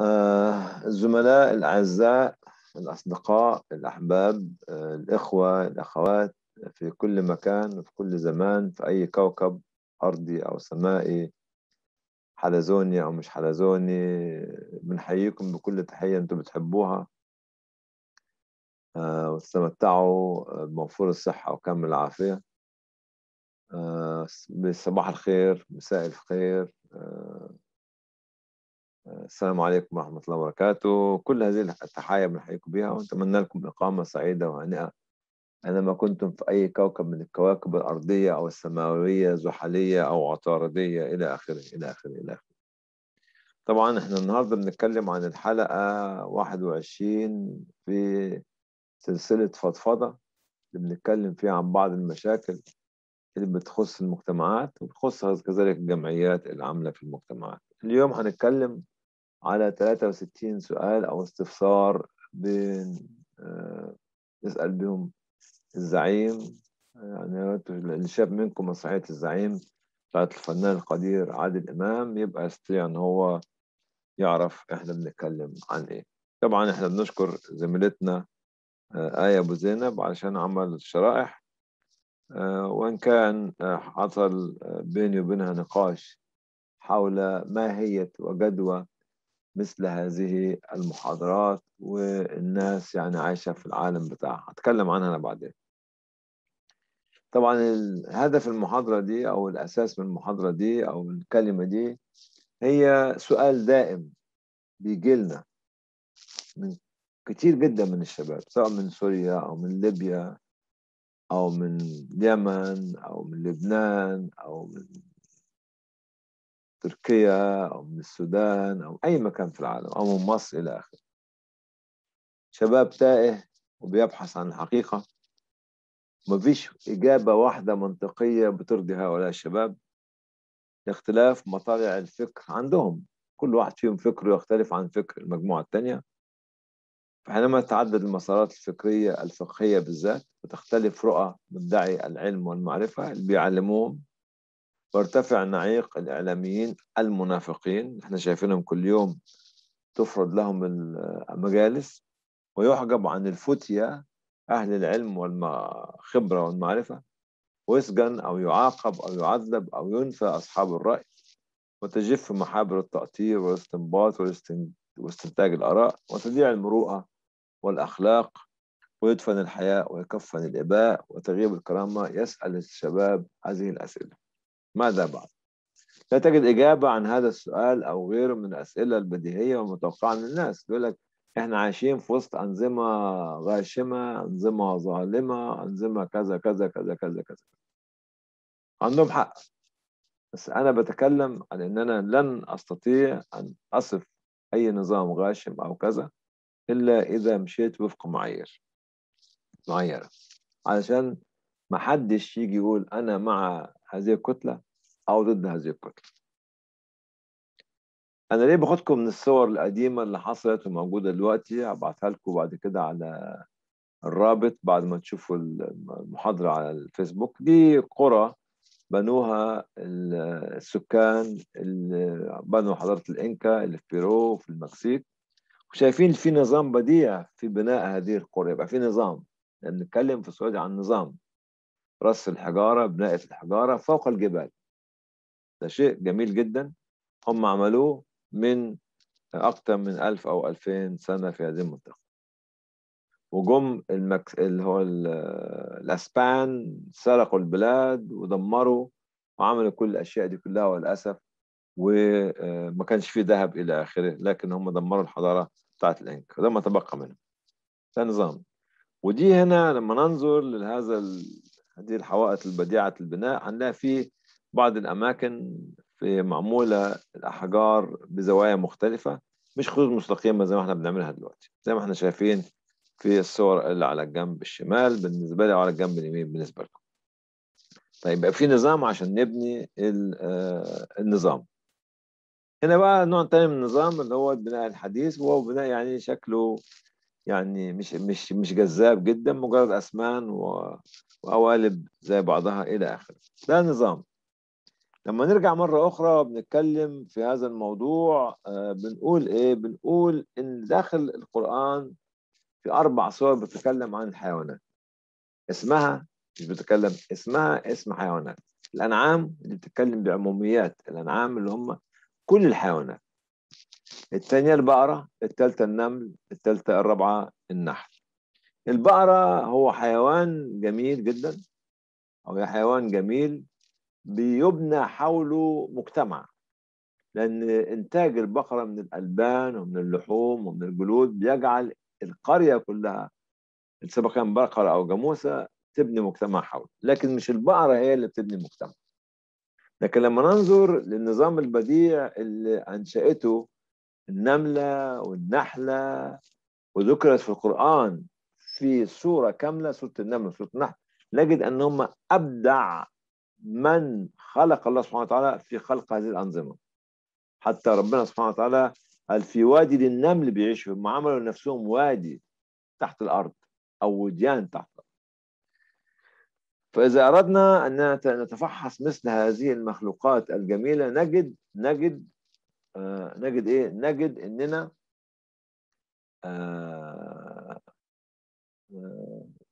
آه، الزملاء الأعزاء الأصدقاء الأحباب آه، الإخوة الأخوات في كل مكان وفي كل زمان في أي كوكب أرضي أو سمائي حلزوني أو مش حلزوني بنحييكم بكل تحية أنتم بتحبوها آه، وتستمتعوا بموفور الصحة وكامل العافية صباح الخير مساء الخير السلام عليكم ورحمة الله وبركاته كل هذه التحايا بنحييكم بها ونتمنى لكم إقامة سعيدة وهنئة أينما كنتم في أي كوكب من الكواكب الأرضية أو السماوية زحلية أو عطاردية إلى آخره إلى آخره إلى آخره طبعا إحنا النهاردة بنتكلم عن الحلقة 21 في سلسلة فضفضة اللي بنتكلم فيها عن بعض المشاكل اللي بتخص المجتمعات وبتخص كذلك الجمعيات العاملة في المجتمعات اليوم هنتكلم على 63 سؤال أو استفسار بين نسأل آه، بهم الزعيم آه، يعني اللي شاف منكم مسرحية الزعيم بتاعت الفنان القدير عادل إمام يبقى يستطيع إن هو يعرف إحنا بنتكلم عن إيه طبعا إحنا بنشكر زميلتنا آه، آية أبو زينب علشان عمل الشرائح وإن كان حصل بيني وبينها نقاش حول ماهية وجدوى مثل هذه المحاضرات والناس يعني عايشة في العالم بتاعها هتكلم عنها أنا بعدين طبعا الهدف المحاضرة دي أو الأساس من المحاضرة دي أو الكلمة دي هي سؤال دائم بيجيلنا من كتير جدا من الشباب سواء من سوريا أو من ليبيا أو من اليمن أو من لبنان أو من تركيا أو من السودان أو أي مكان في العالم أو من مصر إلى آخره شباب تائه وبيبحث عن الحقيقة مفيش إجابة واحدة منطقية بترضي هؤلاء الشباب اختلاف مطالع الفكر عندهم كل واحد فيهم فكره يختلف عن فكر المجموعة الثانية فحينما تتعدد المسارات الفكرية الفقهية بالذات وتختلف رؤى مدعي العلم والمعرفة اللي بيعلموهم وارتفع نعيق الإعلاميين المنافقين احنا شايفينهم كل يوم تفرض لهم المجالس ويحجب عن الفتية أهل العلم والخبرة والمعرفة ويسجن أو يعاقب أو يعذب أو ينفى أصحاب الرأي وتجف محابر التأطير والاستنباط واستنتاج الآراء وتضيع المروءة والأخلاق ويدفن الحياء ويكفن الإباء وتغيب الكرامة يسأل الشباب هذه الأسئلة ماذا بعد؟ لا تجد إجابة عن هذا السؤال أو غيره من الأسئلة البديهية والمتوقعة من الناس بيقول لك إحنا عايشين في وسط أنظمة غاشمة أنظمة ظالمة أنظمة كذا كذا كذا كذا كذا عندهم حق بس أنا بتكلم عن أن أنا لن أستطيع أن أصف أي نظام غاشم أو كذا إلا إذا مشيت وفق معايير معايير علشان ما حدش يجي يقول أنا مع هذه الكتلة أو ضد هذه الكتلة أنا ليه باخدكم من الصور القديمة اللي حصلت وموجودة دلوقتي هبعتها لكم بعد كده على الرابط بعد ما تشوفوا المحاضرة على الفيسبوك دي قرى بنوها السكان اللي بنوا حضارة الإنكا اللي في بيرو في المكسيك وشايفين في نظام بديع في بناء هذه القرى يبقى في نظام لأن نتكلم في السعودية عن نظام رص الحجارة بناء الحجارة فوق الجبال ده شيء جميل جدا هم عملوه من أكثر من ألف أو ألفين سنة في هذه المنطقة وجم المكس... اللي هو ال... الأسبان سرقوا البلاد ودمروا وعملوا كل الأشياء دي كلها وللأسف وما آه، كانش فيه ذهب إلى آخره لكن هم دمروا الحضارة بتاعت الإنك وده ما تبقى منها ده نظام ودي هنا لما ننظر لهذا هذه الحوائط البديعة البناء هنلاقي في بعض الأماكن في معمولة الأحجار بزوايا مختلفة مش خطوط مستقيمة زي ما احنا بنعملها دلوقتي زي ما احنا شايفين في الصور اللي على الجنب الشمال بالنسبة لي وعلى الجنب اليمين بالنسبة لكم طيب يبقى في نظام عشان نبني آه، النظام هنا بقى نوع تاني من النظام اللي هو البناء الحديث وهو بناء يعني شكله يعني مش مش مش جذاب جدا مجرد اسمان و وقوالب زي بعضها إلى آخره ده نظام لما نرجع مرة أخرى بنتكلم في هذا الموضوع آه، بنقول إيه؟ بنقول إن داخل القرآن في أربع صور بتتكلم عن الحيوانات اسمها مش بتتكلم اسمها اسم حيوانات الأنعام اللي بتتكلم بعموميات الأنعام اللي هم كل الحيوانات الثانية البقرة الثالثة النمل الثالثة الرابعة النحل البقرة هو حيوان جميل جدا أو حيوان جميل بيبنى حوله مجتمع لأن إنتاج البقرة من الألبان ومن اللحوم ومن الجلود بيجعل القرية كلها سواء كان بقرة أو جاموسة تبني مجتمع حوله لكن مش البقرة هي اللي بتبني مجتمع لكن لما ننظر للنظام البديع اللي أنشأته النملة والنحلة وذكرت في القرآن في سورة كاملة سورة النمل سورة النحل نجد أن هم أبدع من خلق الله سبحانه وتعالى في خلق هذه الأنظمة حتى ربنا سبحانه وتعالى قال في وادي للنمل بيعيشوا هم عملوا لنفسهم وادي تحت الأرض أو وديان تحت الأرض فإذا أردنا أن نتفحص مثل هذه المخلوقات الجميلة نجد نجد آه نجد إيه؟ نجد إننا آه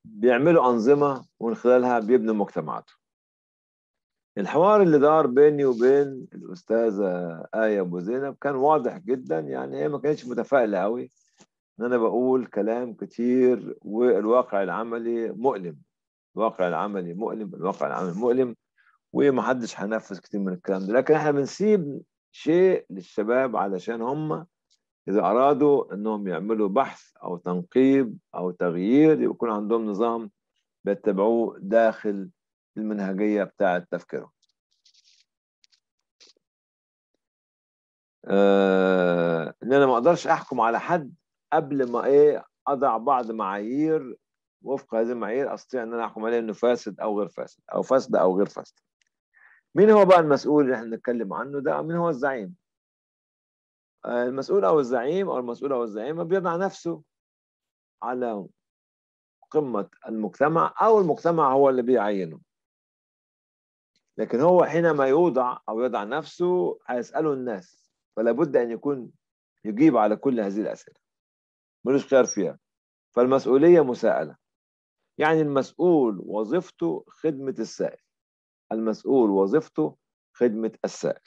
بيعملوا أنظمة ومن خلالها بيبنوا مجتمعاتهم الحوار اللي دار بيني وبين الأستاذة آية أبو زينب كان واضح جدا يعني هي ما كانتش متفائلة قوي إن أنا بقول كلام كتير والواقع العملي مؤلم الواقع العملي مؤلم الواقع العملي مؤلم ومحدش هينفذ كتير من الكلام ده لكن احنا بنسيب شيء للشباب علشان هم إذا أرادوا أنهم يعملوا بحث أو تنقيب أو تغيير يكون عندهم نظام بيتبعوه داخل المنهجية بتاعة تفكيرهم آه ان انا ما اقدرش احكم على حد قبل ما ايه اضع بعض معايير وفق هذه المعايير استطيع ان انا احكم عليه انه فاسد او غير فاسد او فاسد او غير فاسد مين هو بقى المسؤول اللي احنا بنتكلم عنه ده مين هو الزعيم آه، المسؤول او الزعيم او المسؤول او الزعيمه بيضع نفسه على قمه المجتمع او المجتمع هو اللي بيعينه لكن هو حينما يوضع او يضع نفسه هيساله الناس فلا بد ان يكون يجيب على كل هذه الاسئله ملوش خيار فيها فالمسؤوليه مساءله يعني المسؤول وظيفته خدمه السائل المسؤول وظيفته خدمه السائل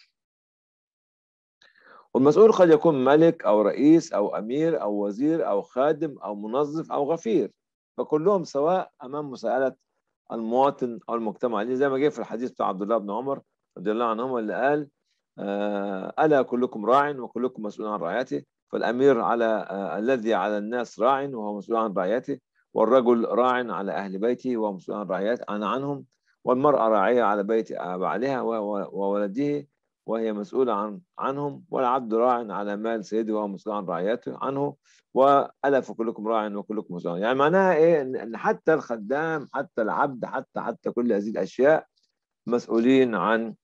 والمسؤول قد يكون ملك أو رئيس أو أمير أو وزير أو خادم أو منظف أو غفير فكلهم سواء أمام مسألة المواطن أو المجتمع يعني زي ما جه في الحديث بتاع عبد الله بن عمر رضي الله عنهما اللي قال آه، ألا كلكم راع وكلكم مسؤول عن رعيته فالأمير على آه، الذي على الناس راع وهو مسؤول عن رعيته والرجل راع على أهل بيته وهو مسؤول عن رعيته عن عنهم والمرأة راعية على بيت بعلها وولده وهي مسؤولة عن عنهم والعبد راع على مال سيده وهو مسؤول عن رعيته عنه وألف كلكم راع وكلكم مسؤول يعني معناها إيه أن حتى الخدام حتى العبد حتى حتى كل هذه الأشياء مسؤولين عن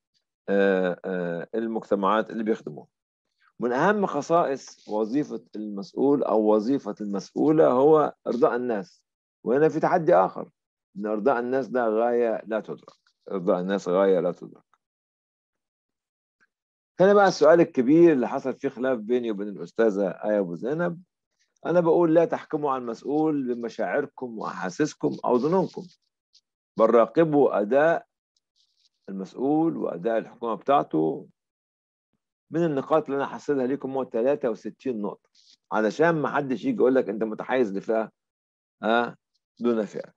آه، آه، المجتمعات اللي بيخدموها من أهم خصائص وظيفة المسؤول أو وظيفة المسؤولة هو إرضاء الناس وهنا في تحدي آخر أن إرضاء الناس ده غاية لا تدرك إرضاء الناس غاية لا تدرك هنا بقى السؤال الكبير اللي حصل فيه خلاف بيني وبين الأستاذة آية أبو زينب أنا بقول لا تحكموا على المسؤول بمشاعركم وأحاسيسكم أو ظنونكم بل راقبوا أداء المسؤول وأداء الحكومة بتاعته من النقاط اللي أنا حصلها ليكم هو 63 نقطة علشان ما حدش يجي يقول لك أنت متحيز لفئة ها آه، دون فئة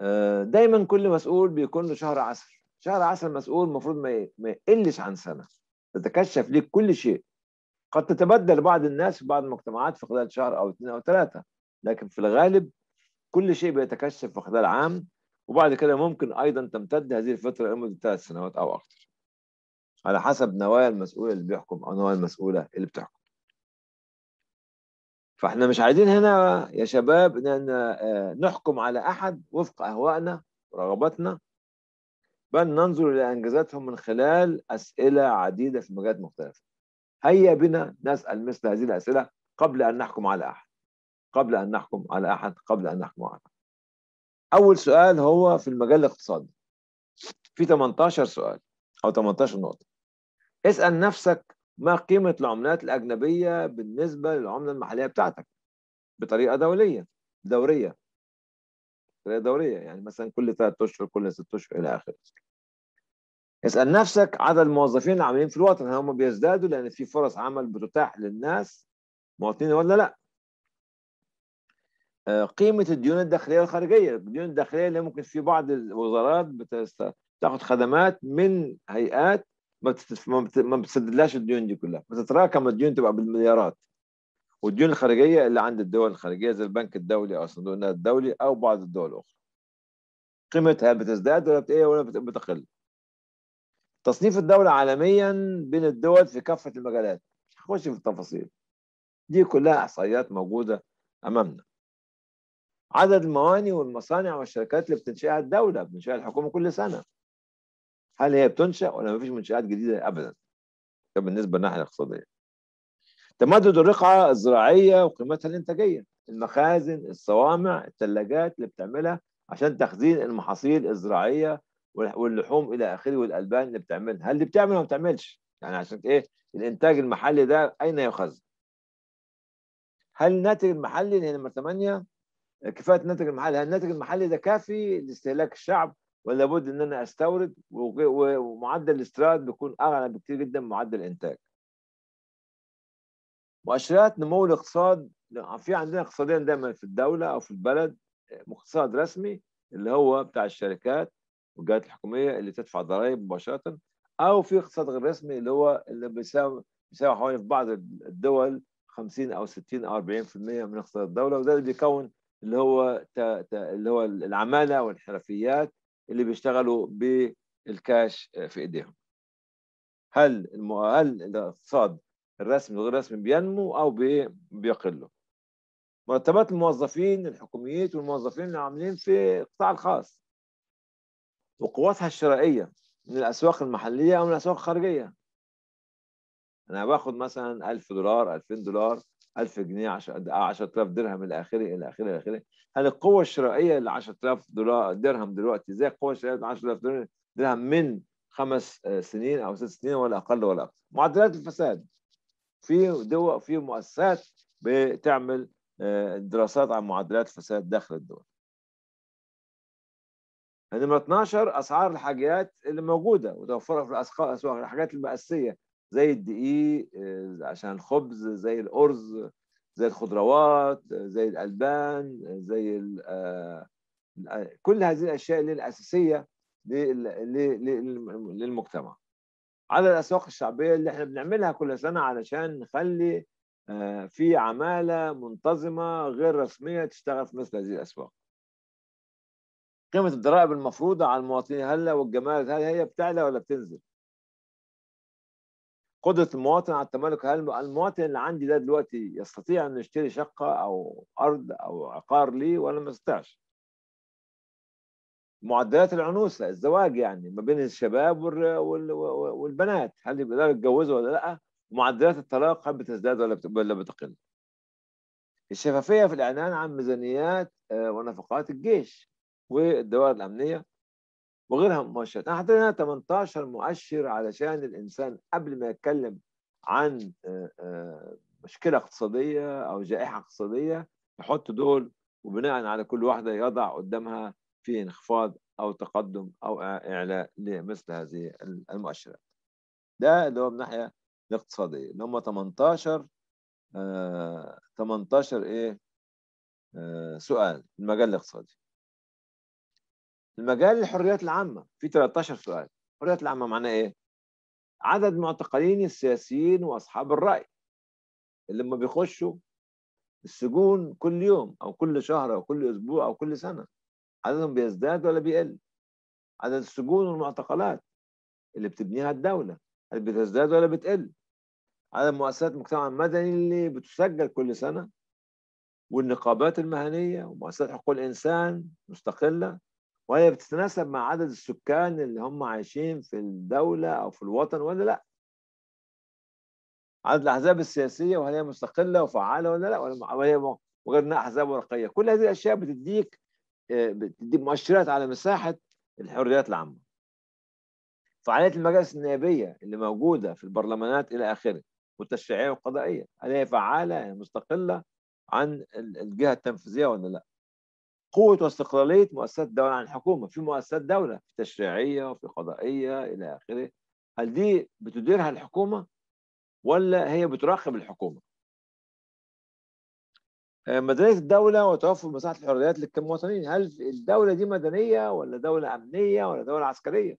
آه، دايما كل مسؤول بيكون له شهر عسل شهر عسل مسؤول المفروض ما يقلش عن سنه تتكشف ليك كل شيء قد تتبدل بعض الناس في بعض المجتمعات في خلال شهر او اثنين او ثلاثه لكن في الغالب كل شيء بيتكشف في خلال عام وبعد كده ممكن ايضا تمتد هذه الفتره لمده ثلاث سنوات او اكثر على حسب نوايا المسؤول اللي بيحكم او نوايا المسؤوله اللي بتحكم فاحنا مش عايزين هنا يا شباب ان آه، نحكم على احد وفق اهوائنا ورغباتنا بل ننظر إلى إنجازاتهم من خلال أسئلة عديدة في مجالات مختلفة هيا بنا نسأل مثل هذه الأسئلة قبل أن نحكم على أحد قبل أن نحكم على أحد قبل أن نحكم على أحد أول سؤال هو في المجال الاقتصادي في 18 سؤال أو 18 نقطة اسأل نفسك ما قيمة العملات الأجنبية بالنسبة للعملة المحلية بتاعتك بطريقة دولية دورية قرايه دوريه يعني مثلا كل ثلاث اشهر كل ست اشهر الى اخره اسال نفسك عدد الموظفين العاملين في الوطن هل هم بيزدادوا لان في فرص عمل بتتاح للناس مواطنين ولا لا آه، قيمه الديون الداخليه والخارجيه الديون الداخليه اللي ممكن في بعض الوزارات بتاخد خدمات من هيئات ما بتسددلاش الديون دي كلها بتتراكم الديون تبقى بالمليارات والديون الخارجيه اللي عند الدول الخارجيه زي البنك الدولي او صندوق النقد الدولي او بعض الدول الاخرى قيمتها بتزداد ولا بتقل ولا بتقل تصنيف الدولة عالميا بين الدول في كافة المجالات هخش في التفاصيل دي كلها إحصائيات موجودة أمامنا عدد المواني والمصانع والشركات اللي بتنشئها الدولة بتنشئها الحكومة كل سنة هل هي بتنشأ ولا مفيش منشآت جديدة أبدا ده بالنسبة للناحية الاقتصادية تمدد الرقعة الزراعية وقيمتها الإنتاجية المخازن الصوامع الثلاجات اللي بتعملها عشان تخزين المحاصيل الزراعية واللحوم إلى آخره والألبان اللي بتعملها هل اللي بتعمل ولا ما بتعملش يعني عشان إيه الإنتاج المحلي ده أين يخزن هل الناتج المحلي اللي هي نمرة 8 كفاية الناتج المحلي هل الناتج المحلي ده كافي لاستهلاك الشعب ولا بد ان انا استورد ومعدل الاستيراد بيكون اعلى بكتير جدا من معدل الانتاج مؤشرات نمو الاقتصاد في عندنا اقتصادين دائما في الدوله او في البلد اقتصاد رسمي اللي هو بتاع الشركات والجهات الحكوميه اللي تدفع ضرائب مباشره او في اقتصاد غير رسمي اللي هو اللي بيساوي بيساوي حوالي في بعض الدول 50 او 60 او 40% من اقتصاد الدوله وده اللي بيكون اللي هو تا تا اللي هو العماله والحرفيات اللي بيشتغلوا بالكاش في ايديهم. هل هل الاقتصاد الرسمي وغير الرسمي بينمو او بيقلوا مرتبات الموظفين الحكوميين والموظفين اللي عاملين في القطاع الخاص وقواتها الشرائيه من الاسواق المحليه او من الاسواق الخارجيه انا باخد مثلا 1000 دولار 2000 دولار 1000 جنيه 10000 درهم الى اخره الى اخره الى اخره هل القوه الشرائيه اللي 10000 دولار درهم دلوقتي زي القوه الشرائيه ل 10000 درهم من خمس سنين او ست سنين ولا اقل ولا اكثر معدلات الفساد في دول في مؤسسات بتعمل آه، دراسات عن معدلات الفساد داخل الدول نمرة 12 أسعار الحاجات اللي موجودة وتوفرها في الأسواق الحاجات المأسية زي الدقيق آه، عشان الخبز زي الأرز زي الخضروات زي الألبان زي آه، كل هذه الأشياء اللي الأساسية للمجتمع على الاسواق الشعبيه اللي احنا بنعملها كل سنه علشان نخلي آه، في عماله منتظمه غير رسميه تشتغل في مثل هذه الاسواق. قيمه الضرائب المفروضه على المواطنين هلا والجمارك هل هي بتعلى ولا بتنزل؟ قدره المواطن على التملك هل المواطن اللي عندي ده دلوقتي يستطيع انه يشتري شقه او ارض او عقار ليه ولا ما يستطيعش؟ معدلات العنوسه الزواج يعني ما بين الشباب والبنات هل بيقدروا يتجوزوا ولا لا معدلات الطلاق هل بتزداد ولا ولا بتقل الشفافيه في الاعلان عن ميزانيات آه، ونفقات الجيش والدوائر الامنيه وغيرها من المؤشرات احنا حطينا 18 مؤشر علشان الانسان قبل ما يتكلم عن آه، آه، مشكله اقتصاديه او جائحه اقتصاديه يحط دول وبناء على كل واحده يضع قدامها في انخفاض أو تقدم أو إعلاء لمثل هذه المؤشرات ده اللي هو من ناحية الاقتصادية اللي هم 18 آه 18 إيه آه سؤال المجال الاقتصادي المجال الحريات العامة في 13 سؤال الحريات العامة معناها إيه؟ عدد معتقلين السياسيين وأصحاب الرأي اللي لما بيخشوا السجون كل يوم أو كل شهر أو كل أسبوع أو كل سنة عددهم بيزداد ولا بيقل عدد السجون والمعتقلات اللي بتبنيها الدولة هل بتزداد ولا بتقل عدد مؤسسات المجتمع المدني اللي بتسجل كل سنة والنقابات المهنية ومؤسسات حقوق الإنسان مستقلة وهي بتتناسب مع عدد السكان اللي هم عايشين في الدولة أو في الوطن ولا لأ عدد الأحزاب السياسية وهل هي مستقلة وفعالة ولا لأ ولا هي وغيرنا أحزاب ورقية كل هذه الأشياء بتديك آه، بتدي مؤشرات على مساحه الحريات العامه فعاليه المجالس النيابيه اللي موجوده في البرلمانات الى اخره والتشريعيه والقضائيه هل هي فعاله مستقله عن الجهه التنفيذيه ولا لا قوه واستقلاليه مؤسسات الدوله عن الحكومه في مؤسسات دوله في تشريعيه وفي قضائيه الى اخره هل دي بتديرها الحكومه ولا هي بتراقب الحكومه آه، مدنيه الدوله وتوفر مساحه الحريات للمواطنين هل الدوله دي مدنيه ولا دوله امنيه ولا دوله عسكريه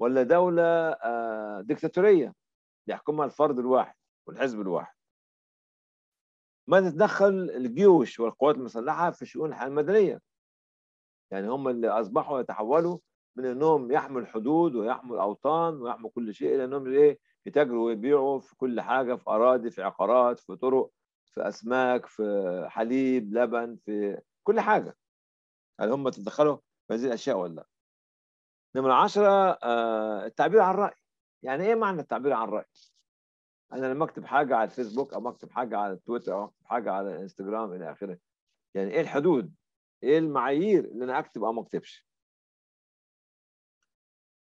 ولا دوله آه، ديكتاتوريه بيحكمها الفرد الواحد والحزب الواحد ما تتدخل الجيوش والقوات المسلحه في شؤون الحياه المدنيه يعني هم اللي اصبحوا يتحولوا من انهم يحموا الحدود ويحموا الاوطان ويحموا كل شيء الى انهم ايه يتاجروا ويبيعوا في كل حاجه في اراضي في عقارات في طرق في اسماك في حليب لبن في كل حاجه هل هم تدخلوا في هذه الاشياء ولا لا نمرة عشرة آه، التعبير عن الرأي يعني ايه معنى التعبير عن الرأي انا لما اكتب حاجة على الفيسبوك او اكتب حاجة على تويتر او اكتب حاجة على الانستجرام الى اخره يعني ايه الحدود ايه المعايير اللي انا اكتب او ما اكتبش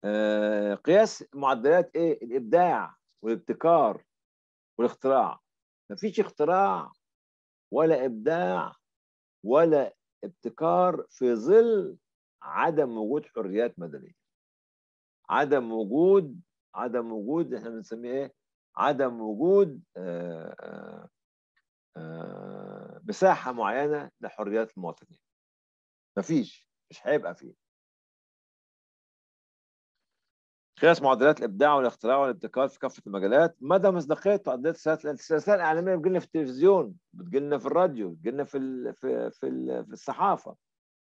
آه، قياس معدلات ايه الابداع والابتكار والاختراع ما فيش اختراع ولا إبداع ولا ابتكار في ظل عدم وجود حريات مدنية عدم وجود عدم وجود احنا بنسميه ايه عدم وجود آه، آه، آه، مساحة معينة لحريات المواطنين مفيش مش هيبقى فيه قياس معدلات الابداع والاختراع والابتكار في كافه المجالات مدى مصداقيه تعديلات السياسات الاعلاميه بتقول في التلفزيون لنا في الراديو بتقول في في في, في الصحافه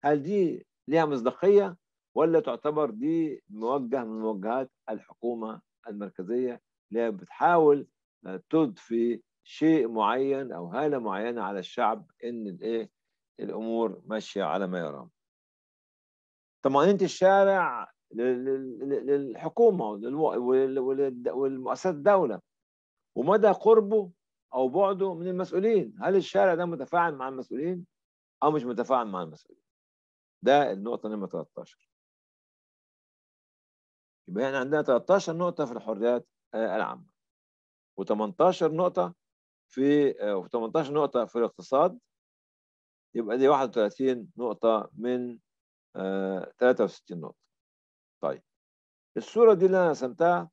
هل دي ليها مصداقيه ولا تعتبر دي موجه من موجهات الحكومه المركزيه اللي بتحاول آه، تضفي شيء معين او هاله معينه على الشعب ان الايه الامور ماشيه على ما يرام طمأنينة الشارع للحكومه والمؤسسات الدوله ومدى قربه او بعده من المسؤولين هل الشارع ده متفاعل مع المسؤولين او مش متفاعل مع المسؤولين ده النقطه نمره 13 يبقى احنا عندنا 13 نقطه في الحريات آه، العامه و18 نقطه في آه، و18 نقطه في الاقتصاد يبقى دي 31 نقطه من 63 آه، نقطه طيب الصورة دي اللي أنا رسمتها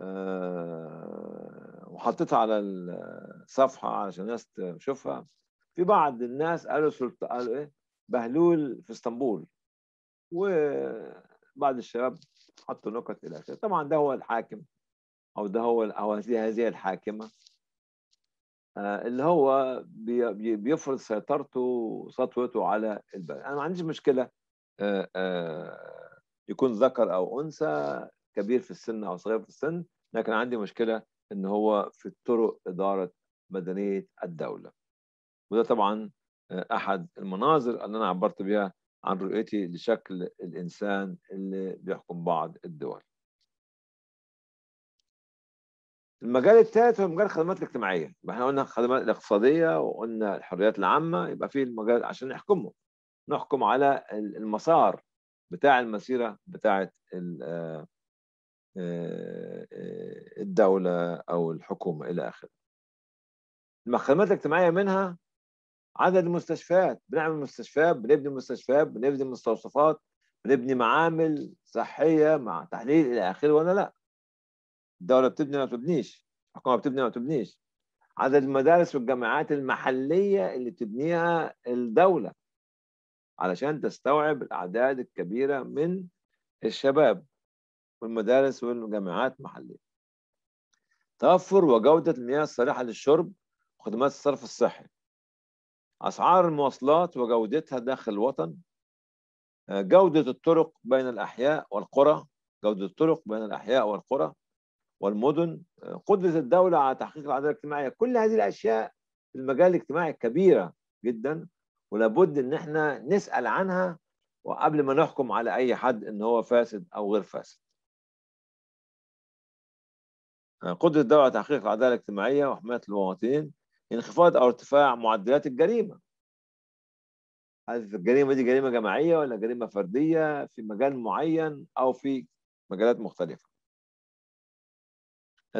أه وحطيتها على الصفحة عشان الناس تشوفها في بعض الناس قالوا سلطة قالوا إيه بهلول في اسطنبول وبعض الشباب حطوا نكت إلى آخره طبعا ده هو الحاكم أو ده هو أو هذه الحاكمة آه، اللي هو بيفرض سيطرته وسطوته على البلد انا ما عنديش مشكله آه، آه، يكون ذكر او انثى كبير في السن او صغير في السن لكن عندي مشكله ان هو في طرق اداره مدنيه الدوله وده طبعا آه، احد المناظر اللي انا عبرت بها عن رؤيتي لشكل الانسان اللي بيحكم بعض الدول المجال الثالث هو مجال الخدمات الاجتماعيه احنا قلنا الخدمات الاقتصاديه وقلنا الحريات العامه يبقى في المجال عشان نحكمه نحكم على المسار بتاع المسيرة بتاعة آه، آه، آه، الدولة أو الحكومة إلى آخره المخدمات الاجتماعية منها عدد المستشفيات بنعمل مستشفيات بنبني مستشفيات بنبني مستوصفات بنبني معامل صحية مع تحليل إلى آخره ولا لا الدولة بتبني ولا بتبنيش الحكومة بتبني ولا بتبنيش عدد المدارس والجامعات المحلية اللي بتبنيها الدولة علشان تستوعب الأعداد الكبيرة من الشباب والمدارس والجامعات المحلية توفر وجودة المياه الصالحة للشرب وخدمات الصرف الصحي أسعار المواصلات وجودتها داخل الوطن آه، جودة الطرق بين الأحياء والقرى جودة الطرق بين الأحياء والقرى والمدن آه، قدرة الدولة على تحقيق العدالة الاجتماعية كل هذه الأشياء في المجال الاجتماعي كبيرة جدا ولابد ان احنا نسال عنها وقبل ما نحكم على اي حد ان هو فاسد او غير فاسد قدرة الدولة على تحقيق العدالة الاجتماعية وحماية المواطنين انخفاض أو ارتفاع معدلات الجريمة هل الجريمة دي جريمة جماعية ولا جريمة فردية في مجال معين أو في مجالات مختلفة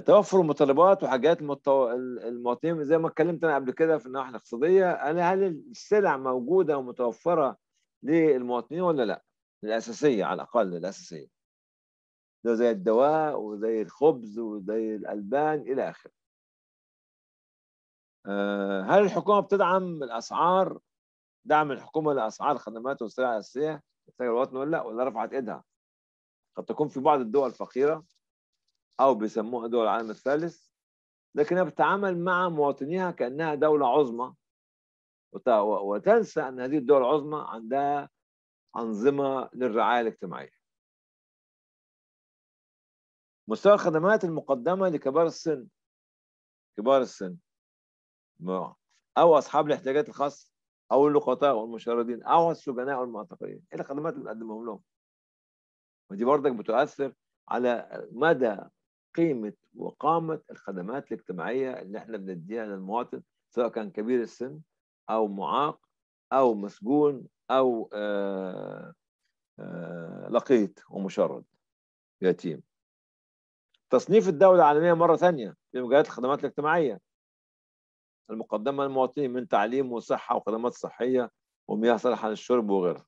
توفر المطالبات وحاجات المطو... المواطنين زي ما اتكلمت انا قبل كده في الناحيه الاقتصاديه هل هل السلع موجوده ومتوفره للمواطنين ولا لا؟ الاساسيه على الاقل الاساسيه. ده زي الدواء وزي الخبز وزي الالبان الى اخره. آه، هل الحكومه بتدعم الاسعار دعم الحكومه لاسعار خدمات والسلع الاساسيه الوطن ولا لا ولا رفعت ايدها؟ قد تكون في بعض الدول فقيره أو بيسموها دول العالم الثالث لكنها بتتعامل مع مواطنيها كأنها دولة عظمى وتنسى أن هذه الدول العظمى عندها أنظمة للرعاية الاجتماعية مستوى الخدمات المقدمة لكبار السن كبار السن أو أصحاب الاحتياجات الخاصة أو اللقطاء والمشردين أو السجناء والمعتقلين إيه الخدمات اللي بنقدمهم لهم ودي برضك بتؤثر على مدى قيمه وقامه الخدمات الاجتماعيه اللي احنا بنديها للمواطن سواء كان كبير السن او معاق او مسجون او آه، آه، لقيط ومشرد يتيم تصنيف الدولة العالمية مرة ثانية في مجالات الخدمات الاجتماعية المقدمة للمواطنين من تعليم وصحة وخدمات صحية ومياه صالحة للشرب وغيرها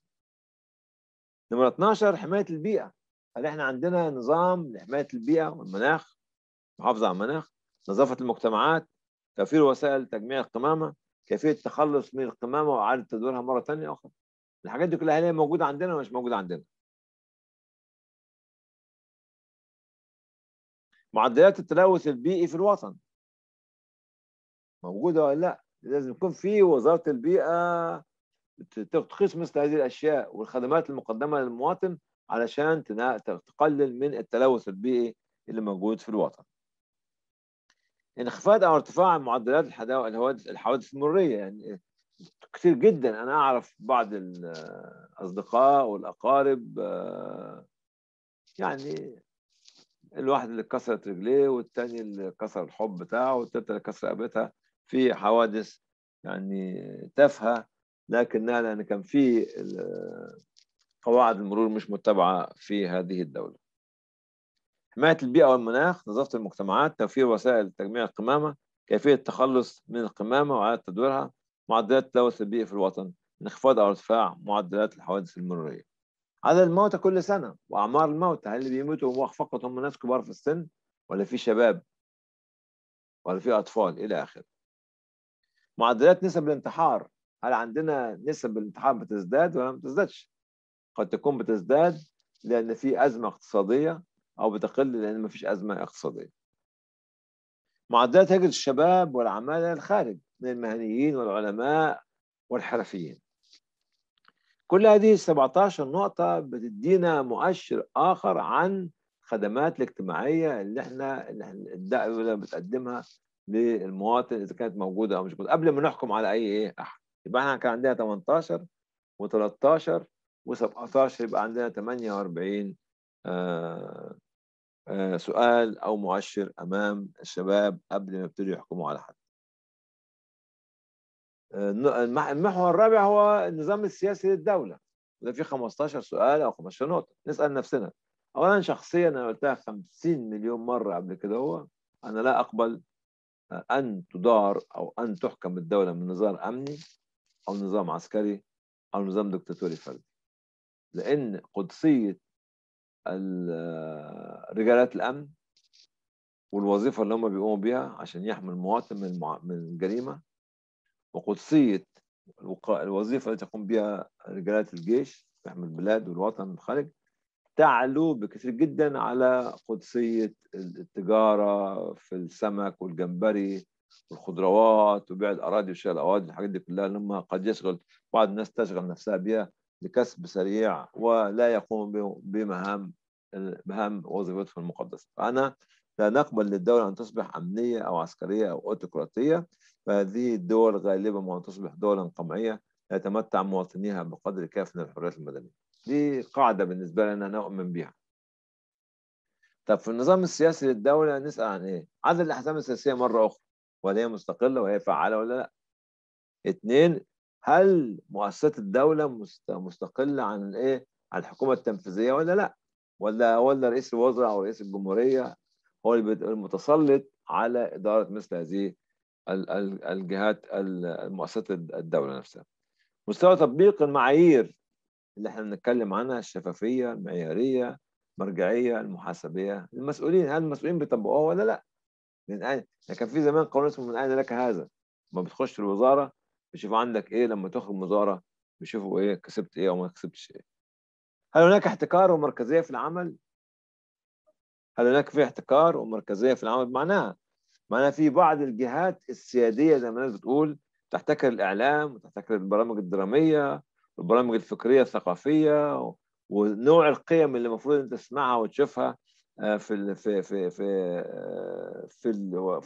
نمرة 12 حماية البيئة هل احنا عندنا نظام لحمايه البيئه والمناخ محافظه على المناخ نظافه المجتمعات توفير وسائل تجميع القمامه كيفيه التخلص من القمامه واعاده تدويرها مره ثانيه اخرى الحاجات دي كلها هي موجوده عندنا ولا مش موجوده عندنا معدلات التلوث البيئي في الوطن موجوده ولا لا لازم يكون في وزاره البيئه تقيس مثل هذه الاشياء والخدمات المقدمه للمواطن علشان تقلل من التلوث البيئي اللي موجود في الوطن انخفاض او ارتفاع معدلات الحوادث الحوادث المريه يعني كتير جدا انا اعرف بعض الاصدقاء والاقارب آه، يعني الواحد اللي كسرت رجليه والثاني اللي كسر الحب بتاعه والثالث اللي كسر رقبتها في حوادث يعني تافهه لكن لان كان في قواعد المرور مش متبعة في هذه الدولة حماية البيئة والمناخ نظافة المجتمعات توفير وسائل تجميع القمامة كيفية التخلص من القمامة وإعادة تدويرها معدلات التلوث البيئي في الوطن انخفاض أو ارتفاع معدلات الحوادث المرورية عدد الموتى كل سنة وأعمار الموتى هل اللي بيموتوا فقط هم ناس كبار في السن ولا في شباب ولا في أطفال إلى آخره معدلات نسب الانتحار هل عندنا نسب الانتحار بتزداد ولا ما بتزدادش قد تكون بتزداد لأن في أزمة اقتصادية أو بتقل لأن ما فيش أزمة اقتصادية معدلات هجرة الشباب والعمالة للخارج من المهنيين والعلماء والحرفيين كل هذه 17 نقطة بتدينا مؤشر آخر عن الخدمات الاجتماعية اللي احنا الدولة بتقدمها للمواطن إذا كانت موجودة أو مش موجودة قبل ما نحكم على أي إيه أحد يبقى احنا كان عندنا 18 و13 و17 يبقى عندنا 48 آه، آه، سؤال او مؤشر امام الشباب قبل ما يبتدوا يحكموا على حد. آه، المحور الرابع هو النظام السياسي للدوله وده فيه 15 سؤال او 15 نقطه نسال نفسنا اولا شخصيا انا قلتها 50 مليون مره قبل كده هو انا لا اقبل ان تدار او ان تحكم الدوله من نظام امني او نظام عسكري او نظام دكتاتوري فردي لأن قدسية آه، رجالات الأمن والوظيفة اللي هم بيقوموا بيها عشان يحمي المواطن من من الجريمة وقدسية الوظيفة التي تقوم بها رجالات الجيش يحمي البلاد والوطن من الخارج تعلو بكثير جدا على قدسية التجارة في السمك والجمبري والخضروات وبيع الأراضي وشراء الأراضي الحاجات دي كلها لما قد يشغل بعض الناس تشغل نفسها بها لكسب سريع ولا يقوم بمهام مهام وظيفته المقدسة فأنا لا نقبل للدولة أن تصبح أمنية أو عسكرية أو أوتوقراطية فهذه الدول غالبا ما تصبح دولا قمعية لا يتمتع مواطنيها بقدر كاف من الحريات المدنية دي قاعدة بالنسبة لنا نؤمن بها طب في النظام السياسي للدولة نسأل عن إيه؟ عدد الأحزاب السياسية مرة أخرى وهل هي مستقلة وهي فعالة ولا لا؟ اثنين هل مؤسسات الدوله مستقله عن الايه عن الحكومه التنفيذيه ولا لا ولا ولا رئيس الوزراء او رئيس الجمهوريه هو المتسلط على اداره مثل هذه الجهات المؤسسات الدوله نفسها مستوى تطبيق المعايير اللي احنا بنتكلم عنها الشفافيه المعياريه المرجعيه المحاسبيه المسؤولين هل المسؤولين بيطبقوها ولا لا من أين؟ يعني كان في زمان قانون اسمه من اين لك هذا ما بتخش الوزاره بيشوف عندك ايه لما تاخد مزاره بيشوفوا ايه كسبت ايه او ما كسبتش ايه هل هناك احتكار ومركزيه في العمل هل هناك في احتكار ومركزيه في العمل معناها معناها في بعض الجهات السياديه زي ما الناس بتقول تحتكر الاعلام وتحتكر البرامج الدراميه والبرامج الفكريه الثقافيه ونوع القيم اللي المفروض انت تسمعها وتشوفها آه، في في في آه، في في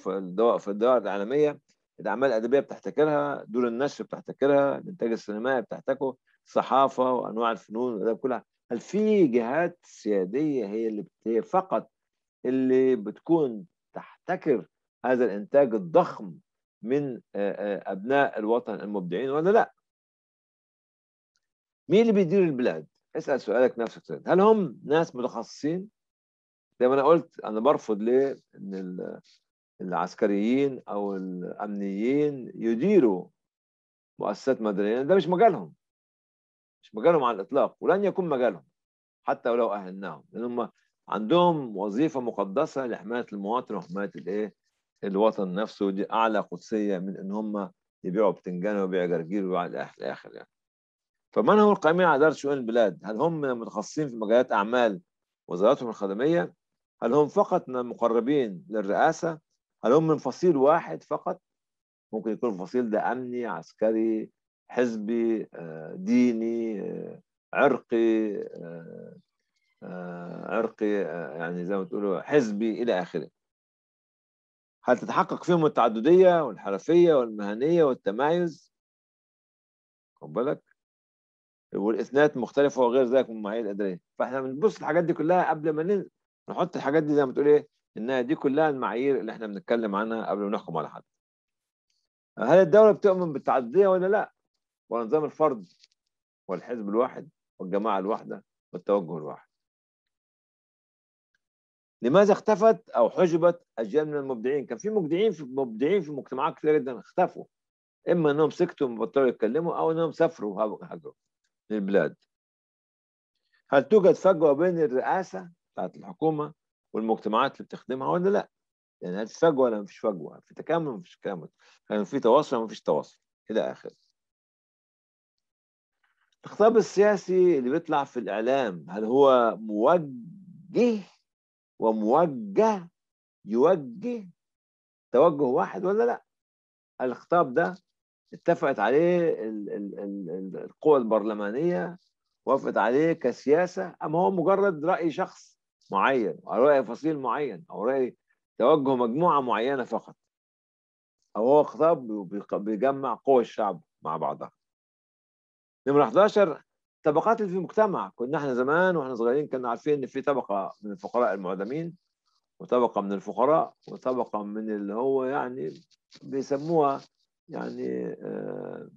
في الدوائر العالميه الاعمال الادبيه بتحتكرها دور النشر بتحتكرها الانتاج السينمائي بتحتكه الصحافه وانواع الفنون والاداب كلها هل في جهات سياديه هي اللي هي فقط اللي بتكون تحتكر هذا الانتاج الضخم من ابناء الوطن المبدعين ولا لا مين اللي بيدير البلاد اسال سؤالك نفسك سؤال. هل هم ناس متخصصين زي ما انا قلت انا برفض ليه ان العسكريين او الامنيين يديروا مؤسسات مدنيه ده مش مجالهم مش مجالهم على الاطلاق ولن يكون مجالهم حتى ولو اهلناهم لان هم عندهم وظيفه مقدسه لحمايه المواطن وحمايه الايه الوطن نفسه ودي اعلى قدسيه من ان هم يبيعوا بتنجان ويبيعوا جرجير ويبيعوا الاخر يعني فمن هم القائمين على اداره شؤون البلاد؟ هل هم متخصصين في مجالات اعمال وزاراتهم الخدميه؟ هل هم فقط من المقربين للرئاسه هل هم من فصيل واحد فقط؟ ممكن يكون الفصيل ده أمني عسكري حزبي آه، ديني آه، عرقي آه، عرقي يعني زي ما تقولوا حزبي إلى آخره هل تتحقق فيهم التعددية والحرفية والمهنية والتمايز؟ خد بالك؟ والاثنات مختلفة وغير ذلك من معايير الأدرية فإحنا بنبص الحاجات دي كلها قبل ما نحط الحاجات دي زي ما تقول إيه انها دي كلها المعايير اللي احنا بنتكلم عنها قبل ما نحكم على حد هل الدوله بتؤمن بالتعدديه ولا لا ونظام الفرد والحزب الواحد والجماعه الواحده والتوجه الواحد لماذا اختفت او حجبت اجيال من المبدعين كان في مبدعين في مبدعين في مجتمعات كثيره جدا اختفوا اما انهم سكتوا وبطلوا يتكلموا او انهم سافروا هاجروا للبلاد هل توجد فجوه بين الرئاسه بتاعت الحكومه والمجتمعات اللي بتخدمها ولا لا يعني هل فجوه ولا مفيش فجوه في تكامل ولا مفيش تكامل هل في تواصل ولا مفيش تواصل الى اخره الخطاب السياسي اللي بيطلع في الاعلام هل هو موجه وموجه يوجه توجه واحد ولا لا الخطاب ده اتفقت عليه القوى البرلمانيه وافقت عليه كسياسه ام هو مجرد راي شخص معين او راي فصيل معين او راي توجه مجموعه معينه فقط او هو خطاب بيجمع قوى الشعب مع بعضها نمرة 11 طبقات اللي في المجتمع كنا احنا زمان واحنا صغيرين كنا عارفين ان في طبقه من الفقراء المعدمين وطبقه من الفقراء وطبقه من اللي هو يعني بيسموها يعني آه،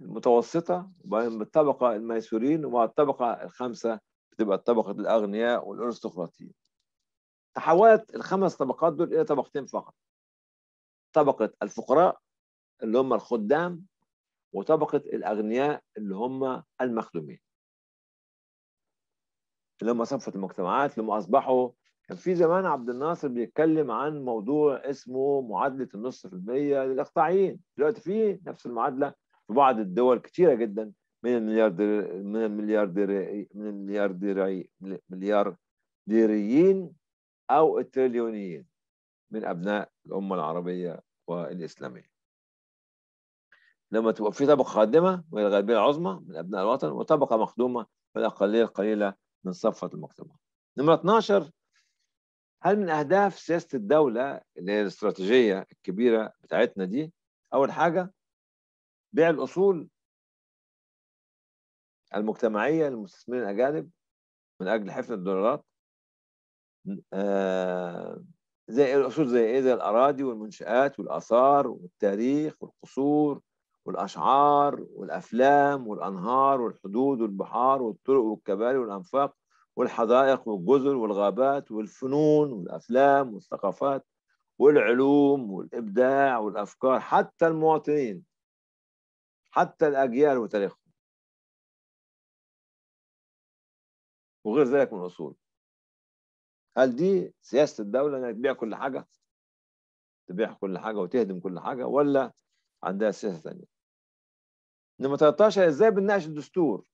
المتوسطه وبعدين الطبقه الميسورين وبعد الطبقه الخمسه بتبقى طبقه الاغنياء والارستقراطيين تحولت الخمس طبقات دول الى طبقتين فقط طبقه الفقراء اللي هم الخدام وطبقه الاغنياء اللي هم المخدومين اللي هم صفه المجتمعات اللي هم اصبحوا كان في زمان عبد الناصر بيتكلم عن موضوع اسمه معادله النص في المية للاقطاعيين دلوقتي في نفس المعادله في بعض الدول كتيره جدا من الملياردير من الملياردير من الملياردير مليارديريين او التريليونيين من ابناء الامه العربيه والاسلاميه. لما تبقى في طبقه خادمه وهي الغالبيه العظمى من ابناء الوطن وطبقه مخدومه الاقليه القليله من صفه المجتمع. نمره 12 هل من اهداف سياسه الدوله اللي هي الاستراتيجيه الكبيره بتاعتنا دي اول حاجه بيع الاصول المجتمعية للمستثمرين الأجانب من أجل حفظ الدولارات آه، زي الأصول زي إيه زي الأراضي والمنشآت والآثار والتاريخ والقصور والأشعار والأفلام والأنهار والحدود والبحار والطرق والكباري والأنفاق والحدائق والجزر والغابات والفنون والأفلام والثقافات والعلوم والإبداع والأفكار حتى المواطنين حتى الأجيال وتاريخهم وغير ذلك من الاصول هل دي سياسه الدوله انها تبيع كل حاجه تبيع كل حاجه وتهدم كل حاجه ولا عندها سياسه ثانيه نمرة 13 ازاي بنناقش الدستور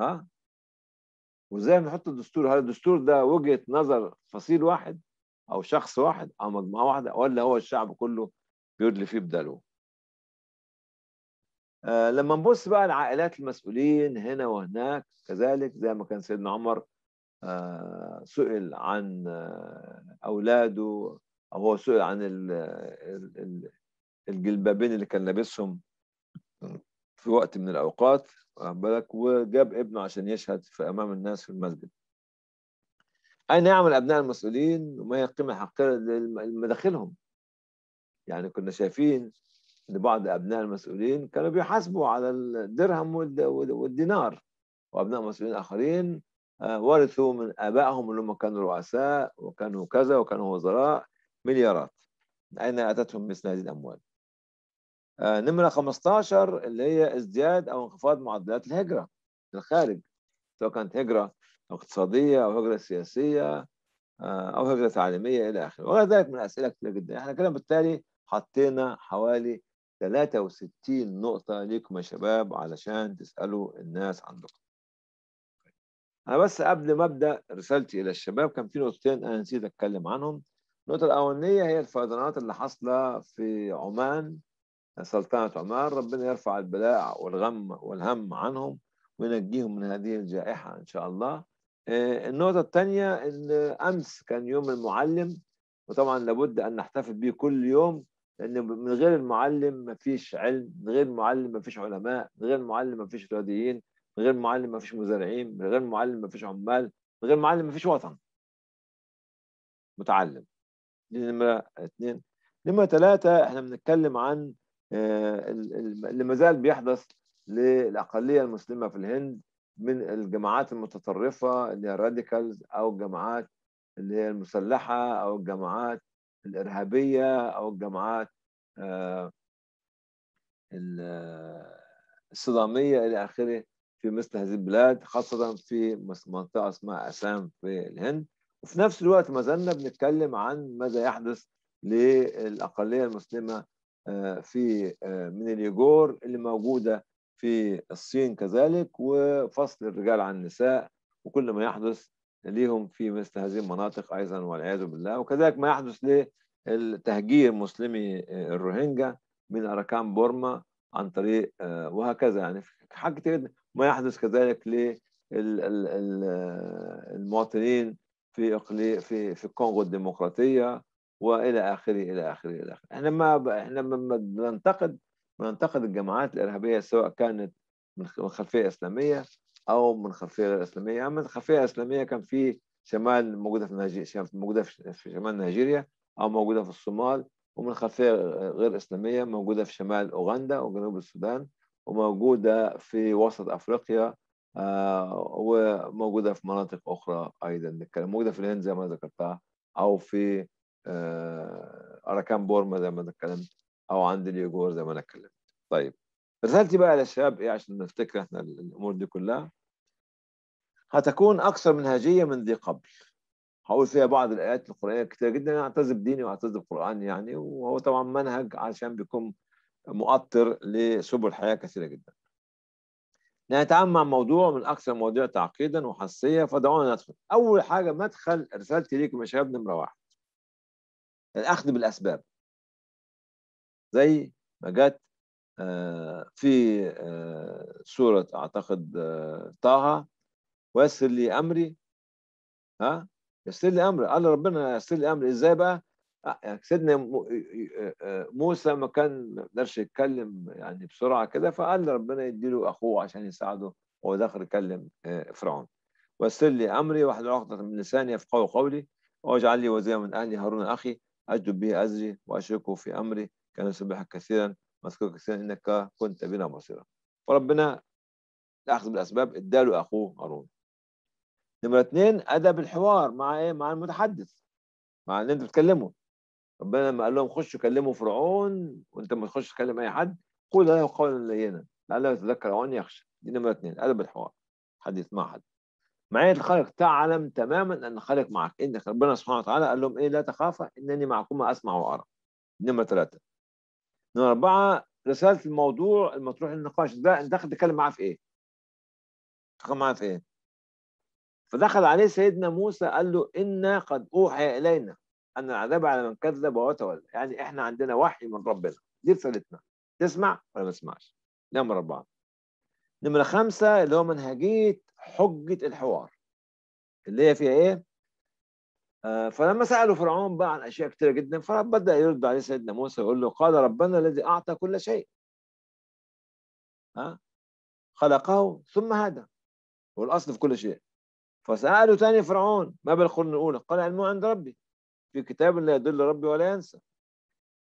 ها وازاي بنحط الدستور هل الدستور ده وجهه نظر فصيل واحد او شخص واحد او مجموعه واحده ولا هو الشعب كله بيدلي فيه بدلوه آه، لما نبص بقى لعائلات المسؤولين هنا وهناك كذلك زي ما كان سيدنا عمر آه، سئل عن آه، اولاده او هو سئل عن الجلبابين اللي كان لابسهم في وقت من الاوقات واخد بالك وجاب ابنه عشان يشهد في امام الناس في المسجد أين يعمل أبناء المسؤولين وما هي القيمة الحقيقية لمداخلهم يعني كنا شايفين لبعض أبناء المسؤولين كانوا بيحاسبوا على الدرهم والدينار وأبناء مسؤولين آخرين آه، ورثوا من آبائهم اللي هم كانوا رؤساء وكانوا كذا وكانوا وزراء مليارات أين أتتهم مثل هذه الأموال آه، نمرة 15 اللي هي ازدياد أو انخفاض معدلات الهجرة للخارج سواء كانت هجرة اقتصادية أو هجرة سياسية آه، أو هجرة تعليمية إلى آخره وغير ذلك من أسئلة كثيرة جدا احنا كده بالتالي حطينا حوالي 63 نقطة ليكم يا شباب علشان تسألوا الناس عندكم أنا بس قبل ما أبدأ رسالتي إلى الشباب كان في نقطتين أنا نسيت أتكلم عنهم النقطة الأولانية هي الفيضانات اللي حاصلة في عمان سلطنة عمان ربنا يرفع البلاء والغم والهم عنهم وينجيهم من هذه الجائحة إن شاء الله آه، النقطة الثانية إن أمس كان يوم المعلم وطبعا لابد أن نحتفل به كل يوم لان من غير المعلم مفيش علم من غير المعلم مفيش علماء من غير المعلم مفيش رياضيين من غير المعلم مفيش مزارعين من غير المعلم مفيش عمال من غير المعلم مفيش وطن متعلم دي نمرة اتنين نمرة تلاتة احنا بنتكلم عن آه، اللي مازال بيحدث للأقلية المسلمة في الهند من الجماعات المتطرفة اللي هي الراديكالز أو الجماعات اللي هي المسلحة أو الجماعات الارهابيه او الجماعات آه، آه، الصداميه الى اخره في مثل هذه البلاد خاصه في منطقه اسمها اسام في الهند وفي نفس الوقت ما زلنا بنتكلم عن ماذا يحدث للاقليه المسلمه آه، في من اليجور اللي موجوده في الصين كذلك وفصل الرجال عن النساء وكل ما يحدث ليهم في مثل هذه المناطق أيضا والعياذ بالله وكذلك ما يحدث لتهجير مسلمي آه، الروهينجا من أركان بورما عن طريق آه، وهكذا يعني حاجة كتير ما يحدث كذلك للمواطنين آه، في اقلي في في الكونغو الديمقراطيه والى اخره الى اخره الى اخره احنا ما احنا ما بننتقد بننتقد الجماعات الارهابيه سواء كانت من خلفيه اسلاميه او من خلفيه غير اسلاميه اما الخلفيه الاسلاميه كان في شمال موجوده في نيجيريا موجوده في شمال نيجيريا او موجوده في الصومال ومن خلفيه غير اسلاميه موجوده في شمال اوغندا وجنوب السودان وموجوده في وسط افريقيا آه، وموجوده في مناطق اخرى ايضا موجوده في الهند زي ما ذكرتها او في آه، اراكان بورما زي ما تكلمت او عند اليوغور زي ما انا اتكلمت طيب رسالتي بقى للشباب ايه عشان نفتكر احنا الامور دي كلها هتكون اكثر منهجيه من ذي قبل هقول فيها بعض الايات القرانيه كتير جدا انا اعتز بديني واعتز بالقران يعني وهو طبعا منهج عشان بيكون مؤطر لسبل حياه كثيره جدا نتعامل مع موضوع من اكثر المواضيع تعقيدا وحساسيه فدعونا ندخل اول حاجه مدخل رسالتي ليكم يا شباب نمره واحد الاخذ بالاسباب زي ما جت آه، في آه، سورة أعتقد آه، طه ويسر لي أمري ها يسر لي أمري قال ربنا يسر لي أمري إزاي بقى؟ يعني سيدنا موسى ما كان ما قدرش يتكلم يعني بسرعة كده فقال ربنا يديله أخوه عشان يساعده وهو داخل يكلم فرعون ويسر لي أمري واحد عقدة من لساني يفقهوا قولي واجعل لي وزيرا من أهلي هارون أخي أجدب به أزري وأشركه في أمري كان يسبحك كثيرا السنة انك كنت بنا بصيرا فربنا اخذ بالاسباب اداله اخوه هارون نمرة اثنين ادب الحوار مع ايه؟ مع المتحدث مع اللي انت بتكلمه ربنا لما قال لهم خشوا كلموا فرعون وانت ما تخش تكلم اي حد قول له قولا لينا لعله يتذكر او ان يخشى دي نمرة اثنين ادب الحوار حديث مع حد معية الخالق تعلم تماما ان الخالق معك انك ربنا سبحانه وتعالى قال لهم ايه لا تخافا انني معكما اسمع وارى نمرة ثلاثة من اربعه رساله الموضوع المطروح للنقاش ده انت داخل تتكلم معاه في ايه؟ تتكلم معاه في ايه؟ فدخل عليه سيدنا موسى قال له انا قد اوحي الينا ان العذاب على من كذب وتولى يعني احنا عندنا وحي من ربنا دي رسالتنا تسمع ولا ما تسمعش نمرة أربعة نمرة خمسة اللي هو منهجية حجة الحوار اللي هي فيها إيه؟ آه، فلما سألوا فرعون بقى عن أشياء كتيرة جدا فبدأ يرد عليه سيدنا موسى يقول له قال ربنا الذي أعطى كل شيء ها خلقه ثم هدى والأصل في كل شيء فسأله تاني فرعون ما بالقرن الأولى قال علمه عند ربي في كتاب لا يدل ربي ولا ينسى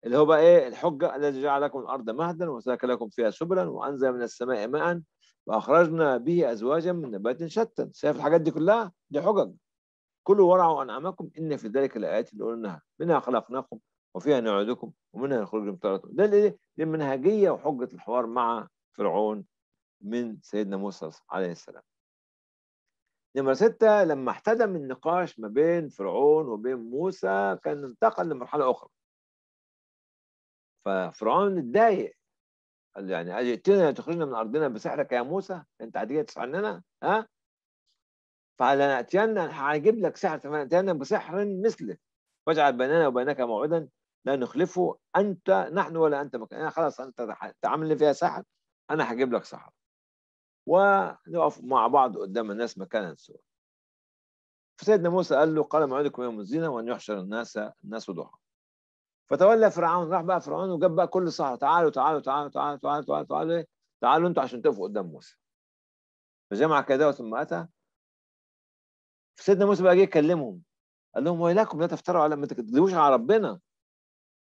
اللي هو بقى ايه الحجه الذي جعل لكم الارض مهدا وسلك لكم فيها سبلا وانزل من السماء ماء واخرجنا به ازواجا من نبات شتى شايف الحاجات دي كلها دي حجج كلوا ورعوا أنعامكم إن في ذلك الآيات اللي قلناها منها خلقناكم وفيها نعودكم ومنها نخرجكم تارة ده ليه؟ لمنهجيه وحجة الحوار مع فرعون من سيدنا موسى عليه السلام نمرة ستة لما احتدم النقاش ما بين فرعون وبين موسى كان انتقل لمرحلة أخرى ففرعون اتضايق قال يعني اجئتنا تخرجنا من ارضنا بسحرك يا موسى انت هتيجي تصحى ها فعلى نأتينا هجيب لك سحر فلنأتينا بسحر مثله واجعل بيننا وبينك موعدا لا نخلفه أنت نحن ولا أنت مكان خلاص أنت تعمل فيها سحر أنا هجيب لك سحر ونقف مع بعض قدام الناس مكانا سوء فسيدنا موسى قال له قال موعدكم يوم الزينة وأن يحشر الناس الناس ضحى فتولى فرعون راح بقى فرعون وجاب بقى كل السحرة تعالوا تعالوا تعالوا تعالوا تعالوا تعالوا تعالوا, تعالوا انتوا عشان تقفوا قدام موسى فجمع كده ثم أتى سيدنا موسى بقى جه يكلمهم قال لهم ويلكم لا تفتروا على ما تكذبوش على ربنا